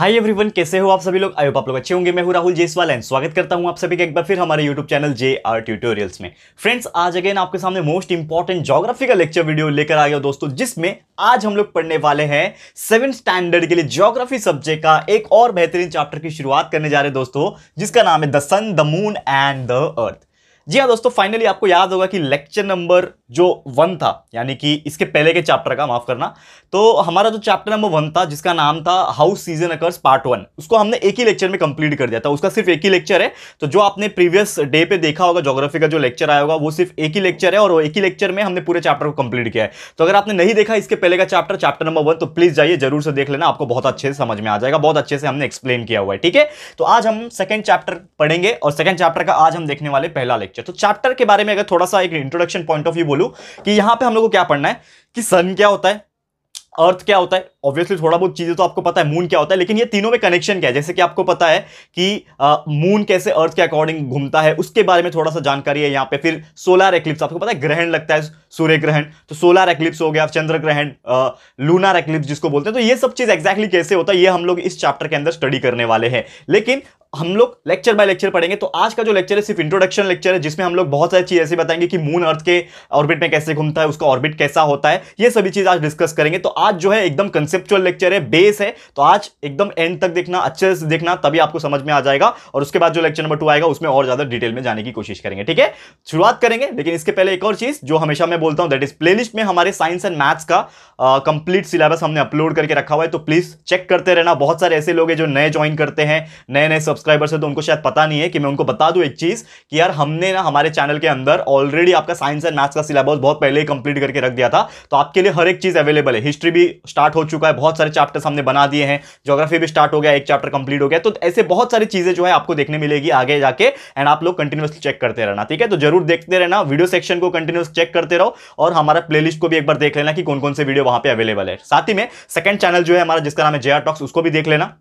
hi everyone कैसे हो आप सभी लोग आयो आप लोग अच्छे होंगे मैं हूं राहुल जेसवाल एंड स्वागत करता हूं आप सभी का एक बार फिर हमारे YouTube channel J R tutorials में फ्रेंड्स आज अगेन आपके सामने मोस्ट इंपॉर्टेंट जोग्राफी का लेक्चर वीडियो लेकर आ गया दोस्तों जिसमें आज हम लोग पढ़ने वाले हैं सेवन स्टैंडर्ड के लिए ज्योग्राफी सब्जेक्ट का एक और बेहतरीन चैप्टर की शुरुआत करने जा रहे दोस्तों जिसका नाम है the sun the moon and the earth जी हाँ दोस्तों फाइनली आपको याद होगा कि लेक्चर नंबर जो वन था यानी कि इसके पहले के चैप्टर का माफ करना तो हमारा जो चैप्टर नंबर वन था जिसका नाम था how season occurs part one उसको हमने एक ही लेक्चर में कंप्लीट कर दिया था उसका सिर्फ एक ही लेक्चर है तो जो आपने प्रीवियस डे पे देखा होगा जोग्राफी का जो लेक्चर आया होगा वो सिर्फ एक ही लेक्चर है और एक ही लेक्चर में हमने पूरे चैप्टर को कंप्लीट किया है तो अगर आपने नहीं देखा इसके पहले का चैप्टर चैप्टर नंबर वन तो प्लीज जाइए जरूर से देख लेना आपको बहुत अच्छे से समझ में आ जाएगा बहुत अच्छे से हमने एक्सप्लेन किया हुआ है ठीक है तो आज हम सेकेंड चैप्टर पढ़ेंगे और सेकेंड चैप्टर का आज हम देखने वाले पहला लेक्चर लेक्चर तो चैप्टर के बारे में अगर थोड़ा सा एक इंट्रोडक्शन पॉइंट ऑफ व्यू बोलू कि यहां पे हम लोग को क्या पढ़ना है कि सन क्या होता है अर्थ क्या होता है ऑब्वियसली थोड़ा बहुत चीज़ें तो आपको पता है मून क्या होता है लेकिन ये तीनों में कनेक्शन क्या है जैसे कि आपको पता है कि मून कैसे अर्थ के अकॉर्डिंग घूमता है उसके बारे में थोड़ा सा जानकारी है यहाँ पे फिर सोलर एक्लिप्स आपको पता है ग्रहण लगता है सूर्य ग्रहण तो सोलर एक्लिप्स हो गया चंद्र ग्रहण लूनार एक्लिप्स जिसको बोलते हैं तो ये सब चीज़ एक्जैक्टली कैसे होता है ये हम लोग इस चैप्टर के अंदर स्टडी करने वाले हैं लेकिन हम लोग लेक्चर बाय लेक्चर पढ़ेंगे तो आज का जो लेक्चर है सिर्फ इंट्रोडक्शन लेक्चर है जिसमें हम लोग बहुत सारी चीज़ ऐसी बताएंगे कि मून अर्थ के ऑर्बिट में कैसे घूमता है उसका ऑर्बिट कैसा होता है ये सभी चीज़ आज डिस्कस करेंगे तो आज जो है एकदम कंसेप्चुअल लेक्चर है बेस है तो आज एकदम एंड तक देखना अच्छे से देखना तभी आपको समझ में आ जाएगा और उसके बाद जो लेक्चर नंबर टू आएगा उसमें और ज्यादा डिटेल में जाने की कोशिश करेंगे ठीक है शुरुआत करेंगे लेकिन इसके पहले एक और चीज जो हमेशा मैं बोलता हूं दैट इज प्ले में हमारे साइंस एंड मैथ्स का कंप्लीट सिलेबस हमने अपलोड करके रखा हुआ है तो प्लीज चेक करते रहना बहुत सारे ऐसे लोग हैं जो नए ज्वाइन करते हैं नए नए सब्सक्राइबर्स हैं तो उनको शायद पता नहीं है कि मैं उनको बता दूं एक चीज कि यार हमने ना हमारे चैनल के अंदर ऑलरेडी आपका साइंस एंड मैथ्स का सिलेबस बहुत पहले ही कंप्लीट करके रख दिया था तो आपके लिए हर एक चीज अवेलेबल है हिस्ट्री भी स्टार्ट हो चुकी चुका है बहुत सारे चैप्टर्स हमने बना दिए हैं जोग्राफी भी स्टार्ट हो गया एक चैप्टर कंप्लीट हो गया तो ऐसे बहुत सारी चीज़ें जो है आपको देखने मिलेगी आगे जाके एंड आप लोग कंटिन्यूसली चेक करते रहना ठीक है तो जरूर देखते रहना वीडियो सेक्शन को कंटिन्यूस चेक करते रहो और हमारा प्ले को भी एक बार देख लेना कि कौन कौन से वीडियो वहां पर अवेलेबल है साथ ही में सेकंड चैनल जो है हमारा जिसका नाम है जे टॉक्स उसको भी देख लेना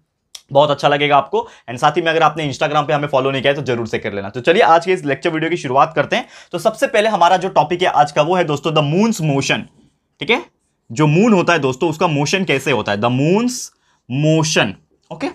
बहुत अच्छा लगेगा आपको एंड साथ ही में अगर आपने इंस्टाग्राम पे हमें फॉलो नहीं किया है तो जरूर से कर लेना तो चलिए आज के इस लेक्चर वीडियो की शुरुआत करते हैं तो सबसे पहले हमारा जो टॉपिक है आज का वो है दोस्तों द मून्स मोशन ठीक है जो मून होता है दोस्तों उसका मोशन कैसे होता है द मून्स मोशन ओके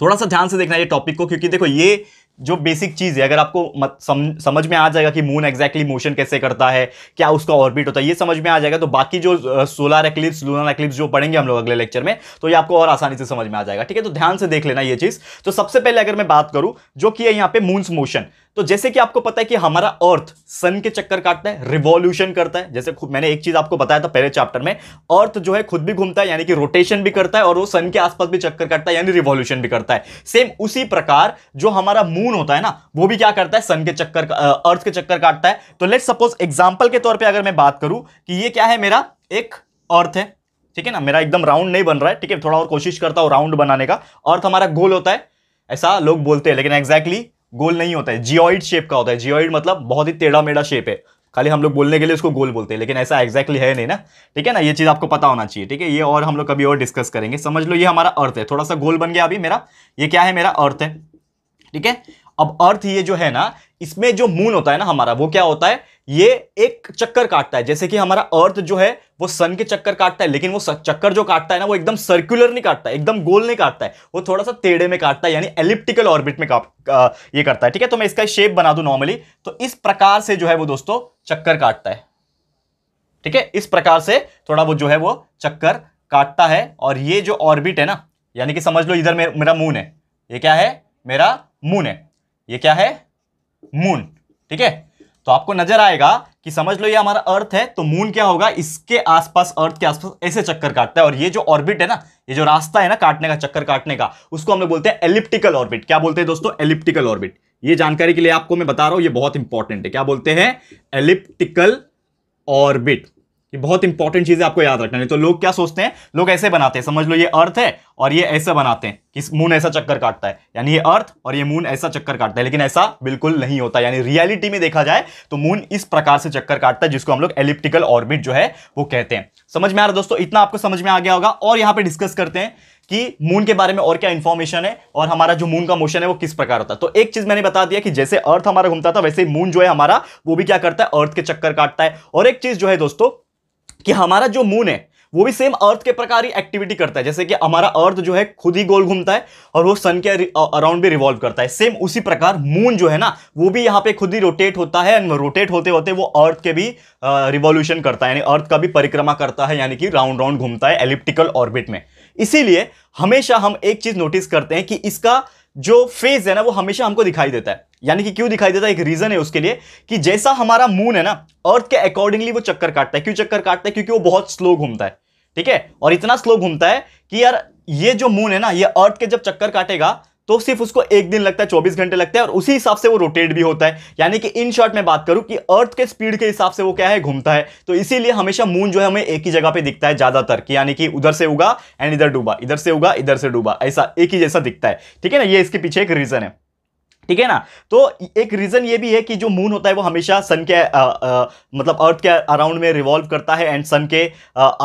थोड़ा सा ध्यान से देखना ये टॉपिक को क्योंकि देखो ये जो बेसिक चीज़ है अगर आपको समझ में आ जाएगा कि मून एग्जैक्टली मोशन कैसे करता है क्या उसका ऑर्बिट होता है ये समझ में आ जाएगा तो बाकी जो सोलर एक्लिप्स लूनर एक्लिप्स जो पढ़ेंगे हम लोग अगले लेक्चर में तो ये आपको और आसानी से समझ में आ जाएगा ठीक है तो ध्यान से देख लेना ये चीज़ तो सबसे पहले अगर मैं बात करूँ जो कि है यहाँ पे मून्स मोशन तो जैसे कि आपको पता है कि हमारा अर्थ सन के चक्कर काटता है रिवॉल्यूशन करता है जैसे खुद मैंने एक चीज़ आपको बताया था पहले चैप्टर में अर्थ जो है खुद भी घूमता है यानी कि रोटेशन भी करता है और वो सन के आसपास भी चक्कर काटता है यानी रिवॉल्यूशन भी करता है सेम उसी प्रकार जो हमारा मून मून होता है ना वो भी क्या करता है सन के चक्कर अर्थ के चक्कर काटता है तो लेट सपोज एग्जाम्पल के तौर पर अगर मैं बात करूं कि ये क्या है मेरा एक अर्थ है ठीक है ना मेरा एकदम राउंड नहीं बन रहा है ठीक है थोड़ा और कोशिश करता हूँ राउंड बनाने का अर्थ हमारा गोल होता है ऐसा लोग बोलते हैं लेकिन एग्जैक्टली exactly गोल नहीं होता है जियोइड शेप का होता है जियोइड मतलब बहुत ही टेढ़ा मेढ़ा शेप है खाली हम लोग बोलने के लिए उसको गोल बोलते हैं लेकिन ऐसा एग्जैक्टली exactly है नहीं ना ठीक है ना ये चीज़ आपको पता होना चाहिए ठीक है ये और हम लोग कभी और डिस्कस करेंगे समझ लो ये हमारा अर्थ है थोड़ा सा गोल बन गया अभी मेरा ये क्या है मेरा अर्थ है ठीक है अब अर्थ ये जो है ना इसमें जो मून होता है ना हमारा वो क्या होता है ये एक चक्कर काटता है जैसे कि हमारा अर्थ जो है वो सन के चक्कर काटता है लेकिन वो चक्कर जो काटता है ना वो एकदम सर्कुलर नहीं काटता एकदम गोल नहीं काटता है वो थोड़ा सा टेढ़े में काटता है यानी एलिप्टिकल ऑर्बिट में का, ये करता है ठीक है तो मैं इसका शेप बना दू नॉर्मली तो इस प्रकार से जो है वो दोस्तों चक्कर काटता है ठीक है इस प्रकार से थोड़ा वो जो है वो चक्कर काटता है और ये जो ऑर्बिट है ना यानी कि समझ लो इधर मेरा मून है ये क्या है मेरा मून है ये क्या है मून ठीक है तो आपको नजर आएगा कि समझ लो ये हमारा अर्थ है तो मून क्या होगा इसके आसपास अर्थ के आसपास ऐसे चक्कर काटता है और ये जो ऑर्बिट है ना ये जो रास्ता है ना काटने का चक्कर काटने का उसको हम लोग बोलते हैं एलिप्टिकल ऑर्बिट क्या बोलते हैं दोस्तों एलिप्टिकल ऑर्बिट ये जानकारी के लिए आपको मैं बता रहा हूं ये बहुत इंपॉर्टेंट है क्या बोलते हैं एलिप्टिकल ऑर्बिट ये बहुत इंपॉर्टेंट चीज है आपको याद रखना है तो लोग क्या सोचते हैं लोग ऐसे बनाते हैं समझ लो ये अर्थ है और ये ऐसे बनाते हैं कि मून ऐसा चक्कर काटता है यानी ये अर्थ और ये मून ऐसा चक्कर काटता है लेकिन ऐसा बिल्कुल नहीं होता यानी रियलिटी में देखा जाए तो मून इस प्रकार से चक्कर काटता है जिसको हम लोग एलिप्टिकल ऑर्बिट जो है वो कहते हैं समझ में आ रहा दोस्तों इतना आपको समझ में आ गया होगा और यहाँ पे डिस्कस करते हैं कि मून के बारे में और क्या इन्फॉर्मेशन है और हमारा जो मून का मोशन है वो किस प्रकार होता है तो एक चीज मैंने बता दिया कि जैसे अर्थ हमारा घूमता था वैसे मून जो है हमारा वो भी क्या करता है अर्थ के चक्कर काटता है और एक चीज जो है दोस्तों कि हमारा जो मून है वो भी सेम अर्थ के प्रकार ही एक्टिविटी करता है जैसे कि हमारा अर्थ जो है खुद ही गोल घूमता है और वो सन के अराउंड भी रिवॉल्व करता है सेम उसी प्रकार मून जो है ना वो भी यहाँ पे खुद ही रोटेट होता है एंड रोटेट होते होते वो अर्थ के भी रिवॉल्यूशन करता है यानी अर्थ का भी परिक्रमा करता है यानी कि राउंड राउंड घूमता है एलिप्टिकल ऑर्बिट में इसीलिए हमेशा हम एक चीज़ नोटिस करते हैं कि इसका जो फेज है ना वो हमेशा हमको दिखाई देता है यानी कि क्यों दिखाई देता है एक रीजन है उसके लिए कि जैसा हमारा मून है ना अर्थ के अकॉर्डिंगली वो चक्कर काटता है क्यों चक्कर काटता है क्योंकि वो बहुत स्लो घूमता है ठीक है और इतना स्लो घूमता है कि यार ये जो मून है ना ये अर्थ के जब चक्कर काटेगा तो सिर्फ उसको एक दिन लगता है चौबीस घंटे लगता है और उसी हिसाब से वो रोटेट भी होता है यानी कि इन शॉर्ट मैं बात करूं कि अर्थ के स्पीड के हिसाब से वो क्या है घूमता है तो इसीलिए हमेशा मून जो है हमें एक ही जगह पर दिखता है ज़्यादातर कि यानी कि उधर से उगा एंड इधर डूबा इधर से उगा इधर से डूबा ऐसा एक ही जैसा दिखता है ठीक है ना ये इसके पीछे एक रीज़न है ठीक है ना तो एक रीज़न ये भी है कि जो मून होता है वो हमेशा सन के आ, आ, मतलब अर्थ के अराउंड में रिवॉल्व करता है एंड सन के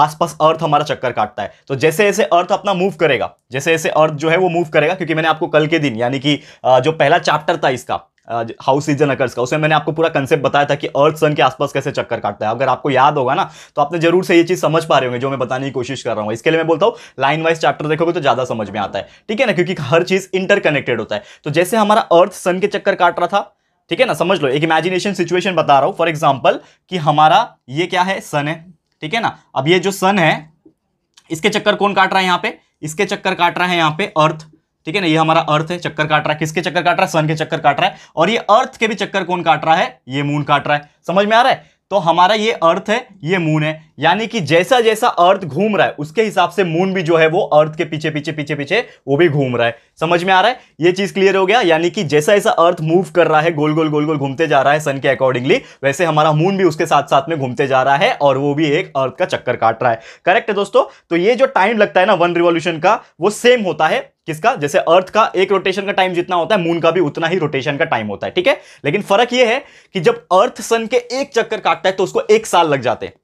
आसपास अर्थ हमारा चक्कर काटता है तो जैसे जैसे अर्थ अपना मूव करेगा जैसे जैसे अर्थ जो है वो मूव करेगा क्योंकि मैंने आपको कल के दिन यानी कि जो पहला चैप्टर था इसका हाउ सीजन अकर्स का उसमें मैंने आपको पूरा कंसेप्ट बताया था कि अर्थ सन के आसपास कैसे चक्कर काटता है अगर आपको याद होगा ना तो आपने जरूर से ये चीज़ समझ पा रहे होंगे जो मैं बताने की कोशिश कर रहा हूँ इसके लिए मैं बोलता हूँ लाइन वाइज चैप्टर देखोगे तो ज़्यादा समझ में आता है ठीक है ना क्योंकि हर चीज़ इंटरकनेक्टेड होता है तो जैसे हमारा अर्थ सन के चक्कर काट रहा था ठीक है ना समझ लो एक इमेजिनेशन सिचुएशन बता रहा हूँ फॉर एग्जाम्पल कि हमारा ये क्या है सन है ठीक है ना अब ये जो सन है इसके चक्कर कौन काट रहा है यहाँ पे इसके चक्कर काट रहा है यहाँ पे अर्थ ठीक है ना ये हमारा अर्थ है चक्कर काट रहा है किसके चक्कर काट रहा है सन के चक्कर काट रहा है और ये अर्थ के भी चक्कर कौन काट रहा है ये मून काट रहा है समझ में आ रहा है तो हमारा ये अर्थ है ये मून है यानी कि जैसा जैसा अर्थ घूम रहा है उसके हिसाब से मून भी जो है वो अर्थ के पीछे पीछे पीछे पीछे वो भी घूम रहा है समझ में आ रहा है ये चीज क्लियर हो गया यानी कि जैसा ऐसा अर्थ मूव कर रहा है गोल गोल गोल गोल घूमते जा रहा है सन के अकॉर्डिंगली वैसे हमारा मून भी उसके साथ साथ में घूमते जा रहा है और वो भी एक अर्थ का चक्कर काट रहा है करेक्ट है दोस्तों तो ये जो टाइम लगता है ना वन रिवोल्यूशन का वो सेम होता है किसका जैसे अर्थ का एक रोटेशन का टाइम जितना होता है मून का भी उतना ही रोटेशन का टाइम होता है ठीक है लेकिन फर्क यह है कि जब अर्थ सन के एक चक्कर काटता है तो उसको एक साल लग जाते हैं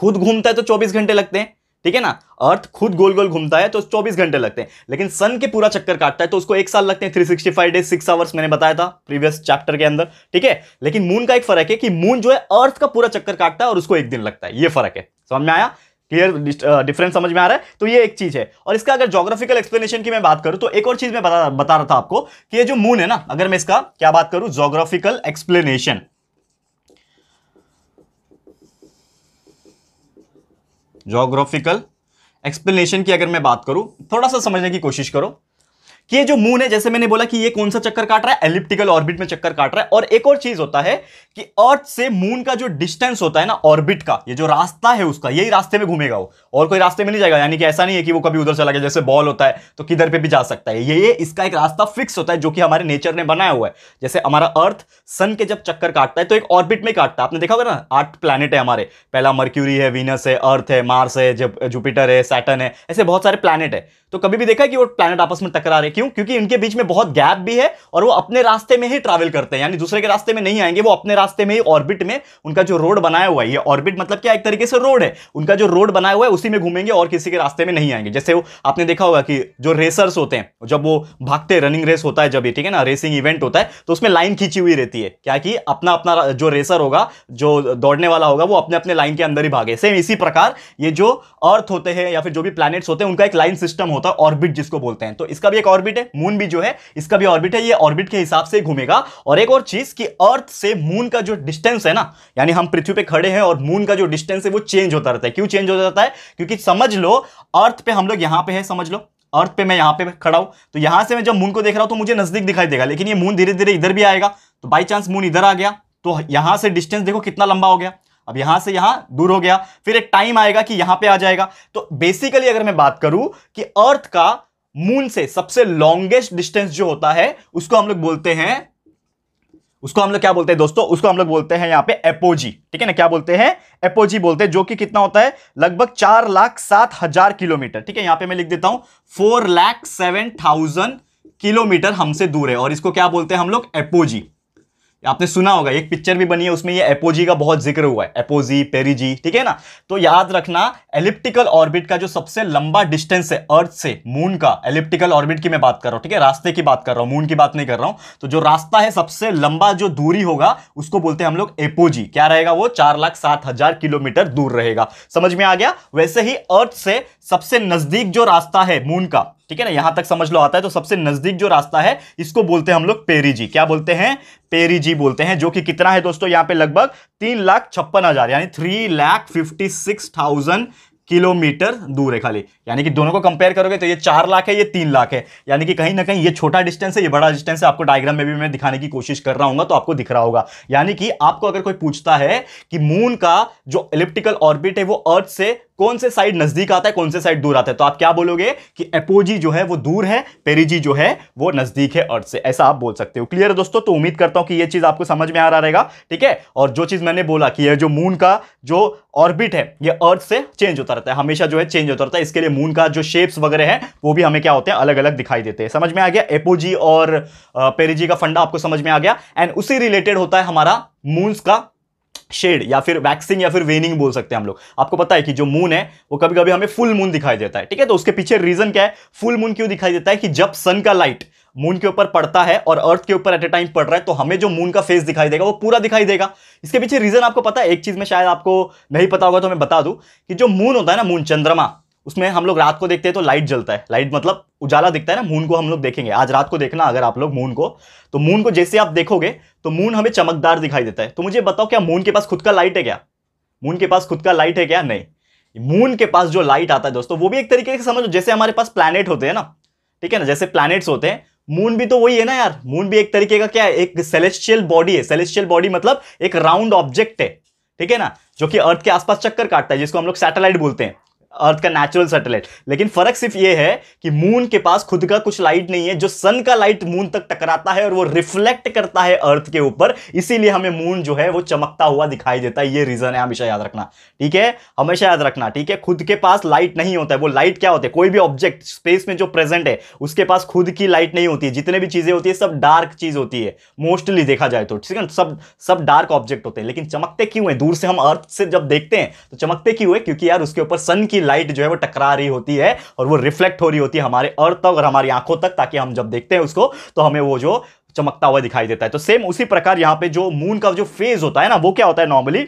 खुद घूमता है तो 24 घंटे लगते हैं ठीक है ना अर्थ खुद गोल गोल घूमता है तो 24 घंटे लगते हैं लेकिन सन के पूरा चक्कर काटता है तो उसको एक साल लगते हैं 365 डेज सिक्स आवर्स मैंने बताया था प्रीवियस चैप्टर के अंदर ठीक है लेकिन मून का एक फर्क है कि मून जो है अर्थ का पूरा चक्कर काटता है और उसको एक दिन लगता है ये फर्क है समझ में आया क्लियर डिफरेंस समझ में आ रहा है तो ये एक चीज है और इसका अगर जोग्राफिकल एक्सप्लेनेशन की मैं बात करूं तो एक और चीज मैं बता बता रहा था आपको कि ये जो मून है ना अगर मैं इसका क्या बात करूं जोग्राफिकल एक्सप्लेनेशन जोग्राफिकल एक्सप्लेनेशन की अगर मैं बात करूं थोड़ा सा समझने की कोशिश करो कि ये जो मून है जैसे मैंने बोला कि ये कौन सा चक्कर काट रहा है एलिप्टिकल ऑर्बिट में चक्कर काट रहा है और एक और चीज होता है कि अर्थ से मून का जो डिस्टेंस होता है ना ऑर्बिट का ये जो रास्ता है उसका यही रास्ते में घूमेगा वो और कोई रास्ते में नहीं जाएगा यानी कि ऐसा नहीं है कि वो कभी उधर चला गया जैसे बॉल होता है तो किधर पे भी जा सकता है ये इसका एक रास्ता फिक्स होता है जो कि हमारे नेचर ने बनाया हुआ है जैसे हमारा अर्थ सन के जब चक्कर काटता है तो एक ऑर्बिट में काटता है आपने देखा होगा ना आठ प्लानट है हमारे पहला मर्क्यूरी है वीनस है अर्थ है मार्स है जब जुपिटर है सैटन है ऐसे बहुत सारे प्लानट है तो कभी भी देखा है कि वो प्लानट आपस में टकरा रहे क्यों क्योंकि इनके बीच में बहुत गैप भी है और वो अपने रास्ते में ही ट्रैवल करते हैं यानी दूसरे के रास्ते में नहीं आएंगे वो अपने रास्ते में ही ऑर्बिट में उनका जो रोड बनाया हुआ है ये ऑर्बिट मतलब क्या एक तरीके से रोड है उनका जो रोड बनाया हुआ है उसी में घूमेंगे और किसी के रास्ते में नहीं आएंगे जैसे वो आपने देखा होगा कि जो रेसर्स होते हैं जब वो भागते रनिंग रेस होता है जब ये ठीक है ना रेसिंग इवेंट होता है तो उसमें लाइन खींची हुई रहती है क्या कि अपना अपना जो रेसर होगा जो दौड़ने वाला होगा वो अपने अपने लाइन के अंदर ही भागे सेम इसी प्रकार ये जो अर्थ होते हैं या फिर जो भी प्लैनेट्स होते हैं उनका एक लाइन सिस्टम होता है ऑर्बिट जिसको बोलते हैं तो इसका भी एक ऑर्बिट है मून भी जो है इसका भी ऑर्बिट है ये ऑर्बिट के हिसाब से घूमेगा और एक और चीज कि अर्थ से मून का जो डिस्टेंस है ना यानी हम पृथ्वी पे खड़े हैं और मून का जो डिस्टेंस है वो चेंज होता रहता है क्यों चेंज हो जाता है क्योंकि समझ लो अर्थ पे हम लोग यहां पे है समझ लो अर्थ पे मैं यहां पे खड़ा हूं तो यहां से मैं जब मून को देख रहा हूं तो मुझे नजदीक दिखाई देगा लेकिन ये मून धीरे धीरे इधर भी आएगा तो बाई चांस मून इधर आ गया तो यहां से डिस्टेंस देखो कितना लंबा हो गया अब यहां से यहां दूर हो गया फिर एक टाइम आएगा कि यहां पर आ जाएगा तो बेसिकली अगर मैं बात करूं कि अर्थ का मून से सबसे लॉन्गेस्ट डिस्टेंस जो होता है उसको हम लोग बोलते हैं उसको हम लोग क्या बोलते हैं दोस्तों उसको हम लोग बोलते हैं यहाँ पे एपोजी ठीक है ना क्या बोलते हैं एपोजी बोलते हैं जो कि कितना होता है लगभग चार लाख सात हजार किलोमीटर ठीक है यहाँ पे मैं लिख देता हूं four lakh seven thousand kilometre हमसे दूर है और इसको क्या बोलते हैं हम लोग एपोजी आपने सुना होगा एक पिक्चर भी बनी है उसमें ये एपोजी का बहुत जिक्र हुआ है एपोजी पेरीजी ठीक है ना तो याद रखना एलिप्टिकल ऑर्बिट का जो सबसे लंबा डिस्टेंस है अर्थ से मून का एलिप्टिकल ऑर्बिट की मैं बात कर रहा हूँ ठीक है रास्ते की बात कर रहा हूं मून की बात नहीं कर रहा हूँ तो जो रास्ता है सबसे लंबा जो दूरी होगा उसको बोलते हैं हम लोग एपोजी क्या रहेगा वो चार लाख सात हजार किलोमीटर दूर रहेगा समझ में आ गया वैसे ही अर्थ से सबसे नजदीक जो रास्ता है मून का ठीक है ना यहां तक समझ लो आता है तो सबसे नजदीक जो रास्ता है इसको बोलते हैं हम लोग पेरीजी क्या बोलते हैं पेरीजी बोलते हैं जो कि कितना है दोस्तों यहां पे लगभग तीन लाख छप्पन हजार यानी three lakh fifty six thousand kilometre दूर है खाली यानी कि दोनों को कंपेयर करोगे तो ये चार लाख है ये तीन लाख है यानी कि कहीं ना कहीं ये छोटा डिस्टेंस है ये बड़ा डिस्टेंस है आपको डायग्राम में भी मैं दिखाने की कोशिश कर रहा हूँ तो आपको दिख रहा होगा यानी कि आपको अगर कोई पूछता है कि मून का जो इलिप्टिकल ऑर्बिट है वो अर्थ से कौन से साइड नजदीक आता है कौन से साइड दूर आता है तो आप क्या बोलोगे कि एपोजी जो है वो दूर है पेरिजी जो है वो नजदीक है अर्थ से ऐसा आप बोल सकते हो क्लियर है दोस्तों तो उम्मीद करता हूं कि ये चीज आपको समझ में आ रहा रहेगा ठीक है और जो चीज मैंने बोला कि यह जो मून का जो ऑर्बिट है ये अर्थ से चेंज होता रहता है हमेशा जो है चेंज होता रहता है इसके लिए मून का जो शेप्स वगैरह है वो भी हमें क्या होते हैं अलग अलग दिखाई देते हैं समझ में आ गया एपोजी और पेरिजी का फंडा आपको समझ में आ गया एंड उसी रिलेटेड होता है हमारा मून्स का शेड या फिर वैक्सिंग या फिर वेनिंग बोल सकते हैं हम लोग आपको पता है कि जो मून है वो कभी कभी हमें फुल मून दिखाई देता है ठीक है तो उसके पीछे रीजन क्या है फुल मून क्यों दिखाई देता है कि जब सन का लाइट मून के ऊपर पड़ता है और अर्थ के ऊपर एट ए टाइम पड़ रहा है तो हमें जो मून का फेस दिखाई देगा वो पूरा दिखाई देगा इसके पीछे रीजन आपको पता है एक चीज में शायद आपको नहीं पता होगा तो मैं बता दूं कि जो मून होता है ना मून चंद्रमा उसमें हम लोग रात को देखते हैं तो लाइट जलता है लाइट मतलब उजाला दिखता है ना मून को हम लोग देखेंगे आज रात को देखना अगर आप लोग मून को तो मून को जैसे आप देखोगे तो मून हमें चमकदार दिखाई देता है तो मुझे बताओ क्या मून के पास खुद का लाइट है क्या मून के पास खुद का लाइट है क्या नहीं मून के पास जो लाइट आता है दोस्तों वो भी एक तरीके से समझो जैसे हमारे पास प्लानट होते हैं ना ठीक है ना जैसे प्लैनेट्स होते हैं मून भी तो वही है ना यार मून भी एक तरीके का क्या है एक सेलेस्टियल बॉडी है सेलेस्टियल बॉडी मतलब एक राउंड ऑब्जेक्ट है ठीक है ना जो कि अर्थ के आसपास चक्कर काटता है जिसको हम लोग सैटेलाइट बोलते हैं अर्थ का नेचुरल सैटेलाइट लेकिन फर्क सिर्फ ये है कि मून के पास खुद का कुछ लाइट नहीं है जो सन का लाइट मून तक टकराता है और वो रिफ्लेक्ट करता है अर्थ के ऊपर इसीलिए हमें मून जो है वो चमकता हुआ दिखाई देता है ये रीजन है हमेशा याद रखना ठीक है हमेशा याद रखना ठीक है खुद के पास लाइट नहीं होता है वो लाइट क्या होता है कोई भी ऑब्जेक्ट स्पेस में जो प्रेजेंट है उसके पास खुद की लाइट नहीं होती है जितने भी चीजें होती है सब डार्क चीज होती है मोस्टली देखा जाए तो ठीक है सब सब डार्क ऑब्जेक्ट होते हैं लेकिन चमकते क्यों है दूर से हम अर्थ से जब देखते हैं तो चमकते क्यों है क्योंकि यार उसके ऊपर सन की की लाइट जो है वो टकरा रही होती है और वो रिफ्लेक्ट हो रही होती है हमारे अर्थ तक और हमारी आंखों तक ताकि हम जब देखते हैं उसको तो हमें वो जो चमकता हुआ दिखाई देता है तो सेम उसी प्रकार यहाँ पे जो मून का जो फेज होता है ना वो क्या होता है नॉर्मली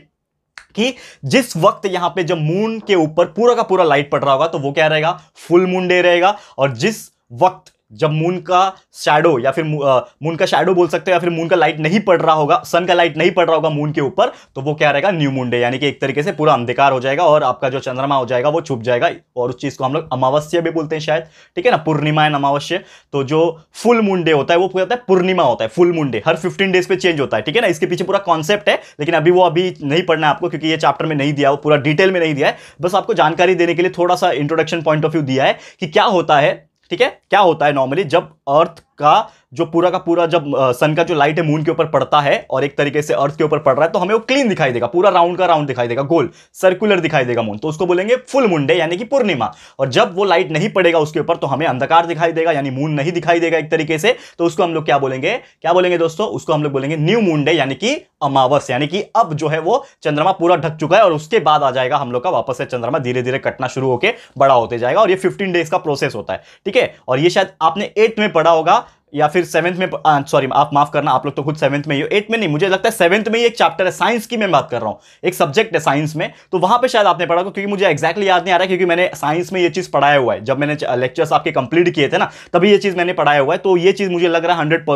कि जिस वक्त यहां पे जब मून के ऊपर पूरा का पूरा लाइट पड़ रहा होगा तो वो क्या रहेगा फुल मून डे रहेगा और जिस वक्त जब मून का शैडो या फिर मून का शैडो बोल सकते हो या फिर मून का लाइट नहीं पड़ रहा होगा सन का लाइट नहीं पड़ रहा होगा मून के ऊपर तो वो क्या रहेगा न्यू मून डे यानी कि एक तरीके से पूरा अंधकार हो जाएगा और आपका जो चंद्रमा हो जाएगा वो छुप जाएगा और उस चीज़ को हम लोग अमावस्या भी बोलते हैं शायद ठीक है ना पूर्णिमा एंड अमावस्या तो जो फुल मून डे होता है वो होता है पूर्णिमा होता है फुल मून डे हर फिफ्टीन डेज पर चेंज होता है ठीक है ना इसके पीछे पूरा कॉन्सेप्ट है लेकिन अभी वो अभी नहीं पढ़ना है आपको क्योंकि ये चैप्टर में नहीं दिया वो पूरा डिटेल में नहीं दिया है बस आपको जानकारी देने के लिए थोड़ा सा इंट्रोडक्शन पॉइंट ऑफ व्यू दिया है कि क्या होता है ठीक है क्या होता है नॉर्मली जब अर्थ का जो पूरा का पूरा जब सन का जो लाइट है मून के ऊपर पड़ता है और एक तरीके से अर्थ के ऊपर पड़ रहा है तो हमें वो क्लीन दिखाई देगा पूरा राउंड का राउंड दिखाई देगा गोल सर्कुलर दिखाई देगा मून तो उसको बोलेंगे फुल मुंडे यानी कि पूर्णिमा और जब वो लाइट नहीं पड़ेगा उसके ऊपर तो हमें अंधकार दिखाई देगा यानी मून नहीं दिखाई देगा एक तरीके से तो उसको हम लोग क्या बोलेंगे क्या बोलेंगे दोस्तों उसको हम लोग बोलेंगे न्यू मुंडे यानी कि अमावस यानी कि अब जो है वो चंद्रमा पूरा ढक चुका है और उसके बाद आ जाएगा हम लोग का वापस से चंद्रमा धीरे धीरे कटना शुरू होकर बड़ा होते जाएगा और ये फिफ्टीन डेज का प्रोसेस होता है ठीक है और ये शायद आपने एट में पढ़ा होगा या फिर सेवंथ में सॉरी आप माफ करना आप लोग तो खुद सेवंथ में ही एट में नहीं मुझे लगता है सेवंथ में ही एक चैप्टर है साइंस की मैं बात कर रहा हूँ एक सब्जेक्ट है साइंस में तो वहाँ पे शायद आपने पढ़ा क्योंकि मुझे एक्जैक्टली याद नहीं आ रहा क्योंकि मैंने साइंस में ये चीज़ पढ़ाया हुआ है जब मैंने लेक्चर्स आपके कंप्लीट किए थे ना तभी ये चीज़ मैंने पढ़ाया हुआ है तो ये चीज़ मुझे लग रहा है हंड्रेड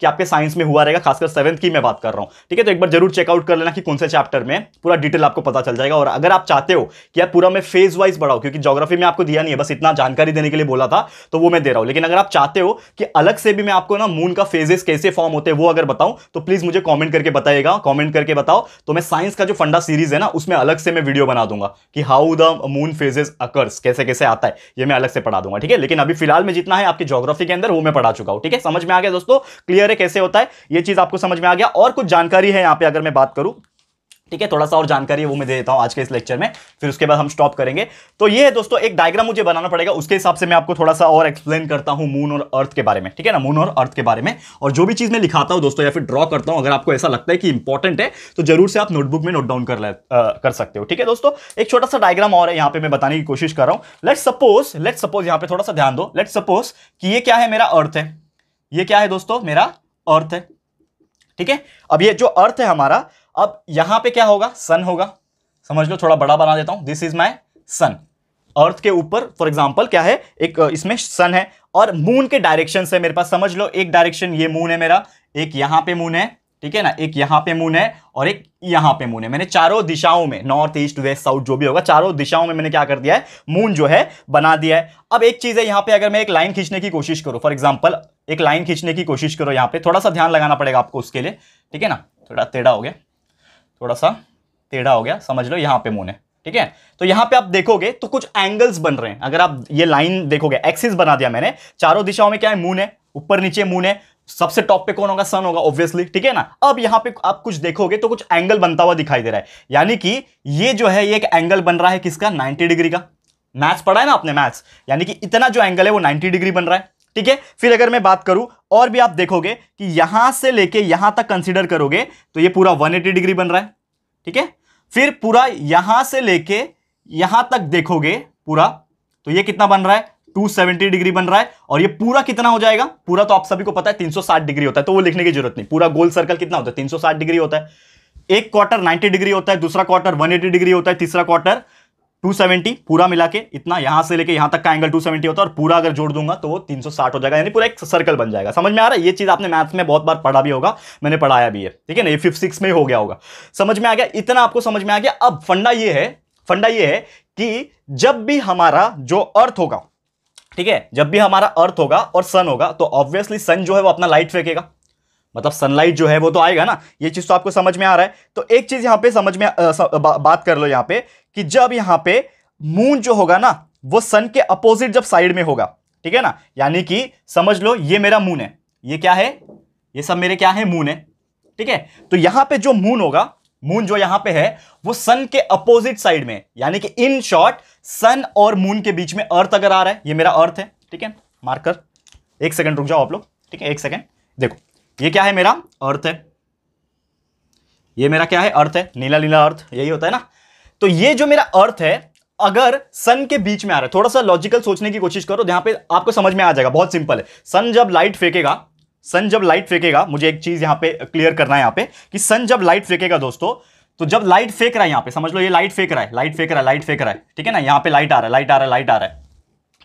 कि आपके साइंस में हुआ रहेगा खासकर सेवंथ की मैं बात कर रहा हूँ ठीक है तो एक बार जरूर चेकआउट कर लेना कि कौन से चैप्टर में पूरा डिटेल आपको पता चल जाएगा और अगर आप चाहते हो कि आप पूरा मैं फेज वाइज बढ़ाऊँ क्योंकि जोग्राफी में आपको दिया नहीं है बस इतना जानकारी देने के लिए बोला था तो वो मैं दे रहा हूँ लेकिन अगर आप चाहते हो कि अलग से भी मैं आपको ना मून का फेजेस कैसे फॉर्म होते हैं वो अगर बताऊं तो प्लीज मुझे कमेंट करके बताइएगा कमेंट करके बताओ तो मैं साइंस का जो फंडा सीरीज है ना उसमें अलग से मैं वीडियो बना दूंगा कि how the moon phases occurs कैसे कैसे आता है ये मैं अलग से पढ़ा दूंगा ठीक है लेकिन अभी फिलहाल में जितना है आपकी जोग्राफी के अंदर वो मैं पढ़ा चुका हूं ठीक है समझ में आ गया दोस्तों क्लियर है कैसे होता है ये चीज आपको समझ में आ गया और कुछ जानकारी है यहाँ पे अगर मैं बात करूँ ठीक है थोड़ा सा और जानकारी वो मैं दे देता हूँ आज के इस लेक्चर में फिर उसके बाद हम स्टॉप करेंगे तो ये है दोस्तों एक डायग्राम मुझे बनाना पड़ेगा उसके हिसाब से मैं आपको थोड़ा सा और एक्सप्लेन करता हूँ मून और अर्थ के बारे में ठीक है ना मून और अर्थ के बारे में और जो भी चीज़ मैं लिखाता हूँ दोस्तों या फिर ड्रॉ करता हूँ अगर आपको ऐसा लगता है कि इंपॉर्टेंट है तो जरूर से आप नोटबुक में नोट डाउन कर कर सकते हो ठीक है दोस्तों एक छोटा सा डायग्राम और है यहाँ पे मैं बताने की कोशिश कर रहा हूँ लेट सपोज लेट सपोज यहाँ पे थोड़ा सा ध्यान दो लेट सपोज कि ये क्या है मेरा अर्थ है ये क्या है दोस्तों मेरा अर्थ है ठीक है अब ये जो अर्थ है हमारा अब यहां पे क्या होगा सन होगा समझ लो थोड़ा बड़ा बना देता हूं दिस इज माई सन अर्थ के ऊपर फॉर एग्जाम्पल क्या है एक इसमें सन है और मून के डायरेक्शन से मेरे पास समझ लो एक डायरेक्शन ये मून है मेरा एक यहां पे मून है ठीक है ना एक यहां पे मून है और एक यहां पे मून है मैंने चारों दिशाओं में नॉर्थ ईस्ट वेस्ट साउथ जो भी होगा चारों दिशाओं में मैंने क्या कर दिया है मून जो है बना दिया है अब एक चीज़ है यहाँ पे अगर मैं एक लाइन खींचने की कोशिश करूं फॉर एग्जाम्पल एक लाइन खींचने की कोशिश करो यहाँ पे थोड़ा सा ध्यान लगाना पड़ेगा आपको उसके लिए ठीक है ना थोड़ा टेढ़ा हो गया थोड़ा सा टेढ़ा हो गया समझ लो यहाँ पे मुंह है ठीक है तो यहां पे आप देखोगे तो कुछ एंगल्स बन रहे हैं अगर आप ये लाइन देखोगे एक्सिस बना दिया मैंने चारों दिशाओं में क्या है मून है ऊपर नीचे मून है सबसे टॉप पे कौन होगा सन होगा ऑब्वियसली ठीक है ना अब यहां पे आप कुछ देखोगे तो कुछ एंगल बनता हुआ दिखाई दे रहा है यानी कि ये जो है ये एक एंगल बन रहा है किसका 90 डिग्री का मैथ्स पढ़ा है ना आपने मैथ्स यानी कि इतना जो एंगल है वो 90 डिग्री बन रहा है ठीक है फिर अगर मैं बात करूं और भी आप देखोगे कि यहां से लेके यहां तक कंसिडर करोगे तो ये पूरा 180 डिग्री बन रहा है ठीक है फिर पूरा यहां से लेके यहां तक देखोगे पूरा तो ये कितना बन रहा है 270 डिग्री बन रहा है और ये पूरा कितना हो जाएगा पूरा तो आप सभी को पता है 360 डिग्री होता है तो वो लिखने की जरूरत नहीं पूरा गोल सर्कल कितना होता है 360 डिग्री होता है एक क्वार्टर 90 डिग्री होता है दूसरा क्वार्टर 180 डिग्री होता है तीसरा क्वार्टर 270 पूरा मिला के इतना यहां से लेके यहां तक का एंगल 270 होता है और पूरा अगर जोड़ दूंगा तो वो 360 हो जाएगा यानी पूरा एक सर्कल बन जाएगा समझ में आ रहा है ये चीज आपने मैथ्स में बहुत बार पढ़ा भी होगा मैंने पढ़ाया भी है ठीक है ना ये फिफ्थ सिक्स में हो गया होगा समझ में आ गया इतना आपको समझ में आ गया अब फंडा ये है फंडा ये है कि जब भी हमारा जो अर्थ होगा ठीक है जब भी हमारा अर्थ होगा और सन होगा तो ऑब्वियसली सन जो है वो अपना लाइट फेंकेगा मतलब सनलाइट जो है वो तो आएगा ना ये चीज़ तो आपको समझ में आ रहा है तो एक चीज़ यहाँ पे समझ में आ, स, बा, बात कर लो यहाँ पे कि जब यहां पे मून जो होगा ना वो सन के अपोजिट जब साइड में होगा ठीक है ना यानी कि समझ लो ये मेरा मून है ये क्या है ये सब मेरे क्या है मून है ठीक है तो यहां पे जो मून होगा मून जो यहां पे है वो सन के अपोजिट साइड में यानी कि इन शॉर्ट सन और मून के बीच में अर्थ अगर आ रहा है ये मेरा अर्थ है ठीक है मार्कर एक सेकंड रुक जाओ आप लोग ठीक है एक सेकंड देखो ये क्या है मेरा अर्थ है ये मेरा क्या है अर्थ है नीला नीला अर्थ यही होता है ना तो ये जो मेरा अर्थ है अगर सन के बीच में आ रहा है थोड़ा सा लॉजिकल सोचने की कोशिश करो यहां पे आपको समझ में आ जाएगा बहुत सिंपल है सन जब लाइट फेंकेगा सन जब लाइट फेंकेगा मुझे एक चीज यहां पे क्लियर करना है यहां पे कि सन जब लाइट फेंकेगा दोस्तों तो जब लाइट फेंक रहा है यहां पे समझ लो ये लाइट फेंक रहा है लाइट फेंक रहा है लाइट फेंक रहा है ठीक है ना यहां पे लाइट आ रहा है लाइट आ रहा है लाइट आ रहा है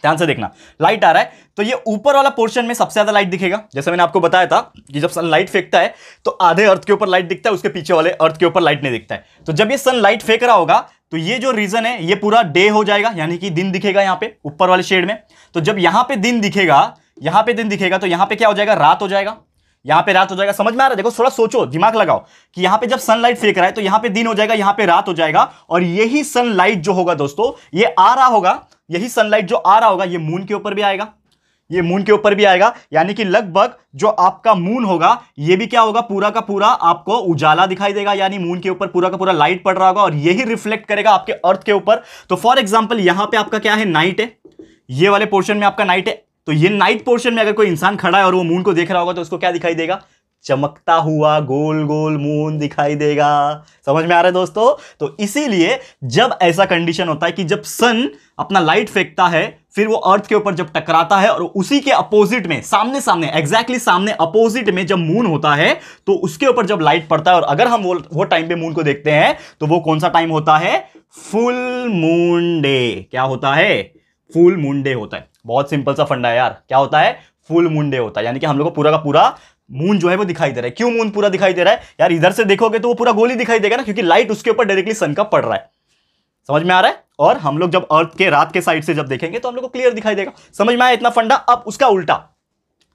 ध्यान से देखना लाइट आ रहा है तो ये ऊपर वाला पोर्शन में सबसे ज़्यादा लाइट दिखेगा जैसे मैंने आपको बताया था कि जब सन लाइट फेंकता है तो आधे अर्थ के ऊपर लाइट दिखता है उसके पीछे वाले अर्थ के ऊपर लाइट नहीं दिखता है तो जब ये सन लाइट फेंक रहा होगा तो ये जो रीजन है ये पूरा डे हो जाएगा यानी कि दिन दिखेगा यहाँ पे ऊपर वाले शेड में तो जब यहाँ पे दिन दिखेगा यहाँ पे दिन दिखेगा तो यहाँ पे क्या हो जाएगा रात हो जाएगा यहाँ पे रात हो जाएगा समझ में आ रहा है देखो थोड़ा सोचो दिमाग लगाओ कि यहाँ पे जब सनलाइट फेंक रहा है तो यहाँ पे दिन हो जाएगा यहाँ पे रात हो जाएगा और यही सनलाइट जो होगा दोस्तों ये आ रहा होगा यही सनलाइट जो आ रहा होगा ये मून के ऊपर भी आएगा ये मून के ऊपर भी आएगा यानी कि लगभग जो आपका मून होगा ये भी क्या होगा पूरा का पूरा आपको उजाला दिखाई देगा यानी मून के ऊपर पूरा का पूरा लाइट पड़ रहा होगा और यही रिफ्लेक्ट करेगा आपके अर्थ के ऊपर तो फॉर एग्जाम्पल यहां पर आपका क्या है नाइट है ये वाले पोर्शन में आपका नाइट है तो ये नाइट पोर्शन में अगर कोई इंसान खड़ा है और वो मून को देख रहा होगा तो उसको क्या दिखाई देगा चमकता हुआ गोल गोल मून दिखाई देगा समझ में आ रहा है दोस्तों तो इसीलिए जब ऐसा कंडीशन होता है कि जब सन अपना लाइट फेंकता है फिर वो अर्थ के ऊपर जब टकराता है और उसी के अपोजिट में सामने सामने एग्जैक्टली exactly सामने अपोजिट में जब मून होता है तो उसके ऊपर जब लाइट पड़ता है और अगर हम वो वो टाइम पे मून को देखते हैं तो वो कौन सा टाइम होता है फुल मून डे क्या होता है फुल मून डे होता है बहुत सिंपल सा फंडा है यार क्या होता है फुल मून डे होता है यानी कि हम लोग को पूरा का पूरा मून जो है वो दिखाई दे रहा है क्यों मून पूरा दिखाई दे रहा है यार इधर से देखोगे तो वो पूरा गोली दिखाई देगा ना क्योंकि लाइट उसके ऊपर डायरेक्टली सन का पड़ रहा है समझ में आ रहा है और हम लोग जब अर्थ के रात के साइड से जब देखेंगे तो हम लोग को क्लियर दिखाई देगा समझ में आया इतना फंडा अब उसका उल्टा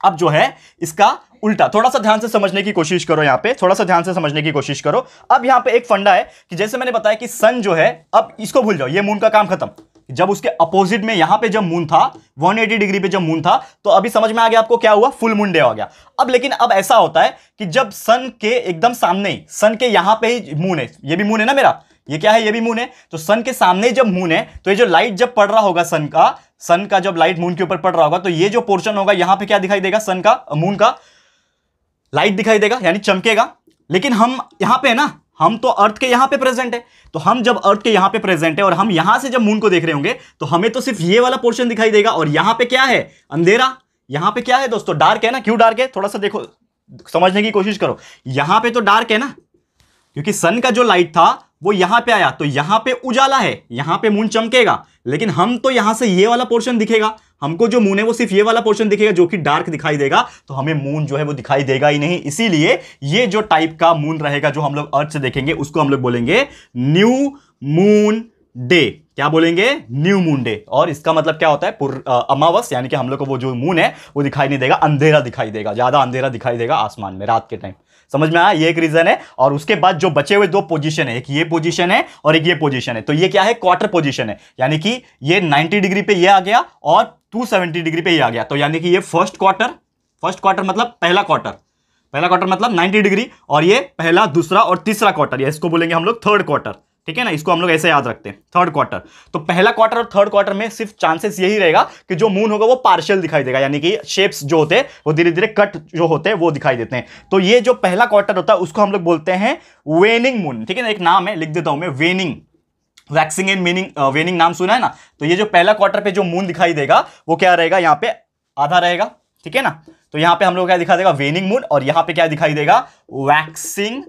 अब जो है इसका उल्टा थोड़ा सा ध्यान से समझने की कोशिश करो यहाँ पे थोड़ा सा ध्यान से समझने की कोशिश करो अब यहाँ पे एक फंडा है कि जैसे मैंने बताया कि सन जो है अब इसको भूल जाओ ये मून का काम खत्म जब उसके अपोजिट में यहां पे जब मून था 180 डिग्री पे जब मून था तो अभी समझ में आ गया आपको क्या हुआ फुल मून डे हो गया अब लेकिन अब ऐसा होता है कि जब सन के एकदम सामने ही सन के यहां पे ही मून है ये भी मून है ना मेरा ये क्या है ये भी मून है तो सन के सामने जब मून है तो ये जो लाइट जब पड़ रहा होगा सन का सन का जब लाइट मून के ऊपर पड़ रहा होगा तो ये जो पोर्शन होगा यहां पर क्या दिखाई देगा सन का मून का लाइट दिखाई देगा यानी चमकेगा लेकिन हम यहां पर है ना हम तो अर्थ के यहां पे प्रेजेंट है तो हम जब अर्थ के यहाँ पे प्रेजेंट है और हम यहां से जब मून को देख रहे होंगे तो हमें तो सिर्फ ये वाला पोर्शन दिखाई देगा और यहां पे क्या है अंधेरा यहां पे क्या है दोस्तों डार्क है ना क्यों डार्क है थोड़ा सा देखो समझने की कोशिश करो यहां पे तो डार्क है ना क्योंकि सन का जो लाइट था वो यहां पे आया तो यहां पे उजाला है यहां पे मून चमकेगा लेकिन हम तो यहां से ये वाला पोर्शन दिखेगा हमको जो मून है वो सिर्फ ये वाला पोर्शन दिखेगा जो कि डार्क दिखाई देगा तो हमें मून जो है वो दिखाई देगा ही नहीं इसीलिए ये जो टाइप का मून रहेगा जो हम लोग अर्थ से देखेंगे उसको हम लोग बोलेंगे न्यू मून डे क्या बोलेंगे न्यू मून डे और इसका मतलब क्या होता है अमावस यानी कि हम लोग को वो जो मून है वो दिखाई नहीं देगा अंधेरा दिखाई देगा ज्यादा अंधेरा दिखाई देगा आसमान में रात के टाइम समझ में आया ये एक रीजन है और उसके बाद जो बचे हुए दो पोजीशन है एक ये पोजीशन है और एक ये पोजीशन है तो ये क्या है क्वार्टर पोजीशन है यानी कि ये 90 डिग्री पे ये आ गया और 270 डिग्री पे ही आ गया तो यानी कि ये फर्स्ट क्वार्टर फर्स्ट क्वार्टर मतलब पहला क्वार्टर पहला क्वार्टर मतलब 90 डिग्री और ये पहला दूसरा और तीसरा क्वार्टर इसको बोलेंगे हम लोग थर्ड क्वार्टर ठीक है ना इसको हम लोग ऐसे याद रखते हैं थर्ड क्वार्टर तो पहला क्वार्टर और थर्ड क्वार्टर में सिर्फ चांसेस यही रहेगा कि जो मून होगा वो पार्शियल दिखाई देगा यानी कि शेप्स जो होते हैं वो धीरे धीरे कट जो होते हैं वो दिखाई देते हैं तो ये जो पहला क्वार्टर होता है उसको हम लोग बोलते हैं वेनिंग मून ठीक है ना एक नाम है लिख देता हूं मैं waning waxing and meaning waning नाम सुना है ना तो ये जो पहला क्वार्टर पे जो मून दिखाई देगा वो क्या रहेगा यहाँ पे आधा रहेगा ठीक है ना तो यहाँ पे हम लोग क्या दिखा देगा वेनिंग मून और यहाँ पे क्या दिखाई देगा वैक्सिंग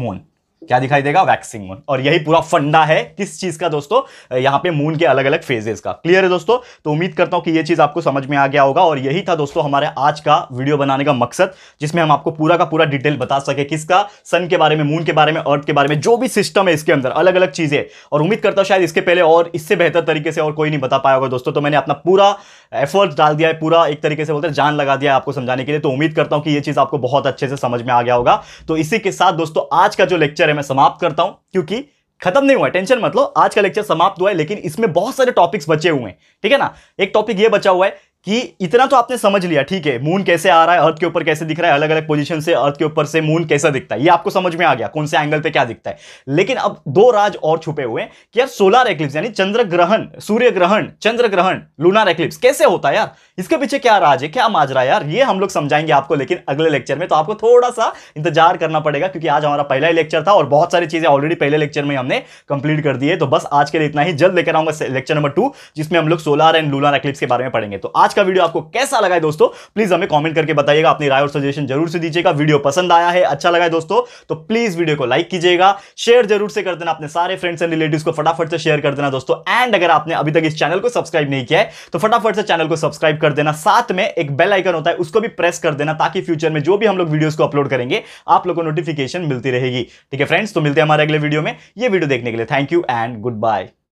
मून क्या दिखाई देगा वैक्सिंग मून और यही पूरा फंडा है किस चीज का दोस्तों यहाँ पे मून के अलग अलग फेजेस का क्लियर है दोस्तों तो उम्मीद करता हूं कि ये चीज आपको समझ में आ गया होगा और यही था दोस्तों हमारे आज का वीडियो बनाने का मकसद जिसमें हम आपको पूरा का पूरा डिटेल बता सके किसका सन के बारे में मून के बारे में अर्थ के बारे में जो भी सिस्टम है इसके अंदर अलग अलग चीजें और उम्मीद करता हूं शायद इसके पहले और इससे बेहतर तरीके से और कोई नहीं बता पाया होगा दोस्तों तो मैंने अपना पूरा एफर्ट डाल दिया है पूरा एक तरीके से बोलते हैं जान लगा दिया आपको समझाने के लिए तो उम्मीद करता हूँ कि ये चीज आपको बहुत अच्छे से समझ में आ गया होगा तो इसी के साथ दोस्तों आज का जो लेक्चर बारे में समाप्त करता हूं क्योंकि खत्म नहीं हुआ टेंशन मत लो आज का लेक्चर समाप्त हुआ है लेकिन इसमें बहुत सारे टॉपिक्स बचे हुए हैं ठीक है ना एक टॉपिक ये बचा हुआ है कि इतना तो आपने समझ लिया ठीक है मून कैसे आ रहा है अर्थ के ऊपर कैसे दिख रहा है अलग अलग पोजीशन से अर्थ के ऊपर से मून कैसा दिखता है ये आपको समझ में आ गया कौन से एंगल पे क्या दिखता है लेकिन अब दो राज और छुपे हुए हैं कि यार सोलर एक्लिप्स यानी चंद्र ग्रहण सूर्य ग्रहण चंद्र ग्रहण लूनार एक्लिप्स कैसे होता है यार इसके पीछे क्या राज है क्या माजरा यार ये हम लोग समझाएंगे आपको लेकिन अगले लेक्चर में तो आपको थोड़ा सा इंतजार करना पड़ेगा क्योंकि आज हमारा पहला ही लेक्चर था और बहुत सारी चीजें ऑलरेडी पहले लेक्चर में हमने कंप्लीट कर दी है तो बस आज के लिए इतना ही जल्द लेकर आऊंगा लेक्चर नंबर टू जिसमें हम लोग सोलर एंड लूलर एक्लिप्स के बारे में पढ़ेंगे तो आज का वीडियो आपको कैसा लगा है दोस्तों प्लीज हमें कॉमेंट करके बताइएगा अपनी राय और सजेशन जरूर से दीजिएगा वीडियो पसंद आया है अच्छा लगा है दोस्तों तो प्लीज वीडियो को लाइक कीजिएगा शेयर जरूर से कर देना अपने सारे फ्रेंड्स एंड रिलेटिव को फटाफट से शेयर कर देना दोस्तों एंड अगर आपने अभी तक इस चैनल को सब्सक्राइब नहीं किया है तो फटाफट से चैनल को सब्सक्राइब कर कर देना साथ में एक बेल आइकन होता है उसको भी प्रेस कर देना ताकि फ्यूचर में जो भी हम लोग वीडियोस को अपलोड करेंगे आप लोगों को नोटिफिकेशन मिलती रहेगी ठीक है फ्रेंड्स तो मिलते हैं हमारे अगले वीडियो में ये वीडियो देखने के लिए thank you and good bye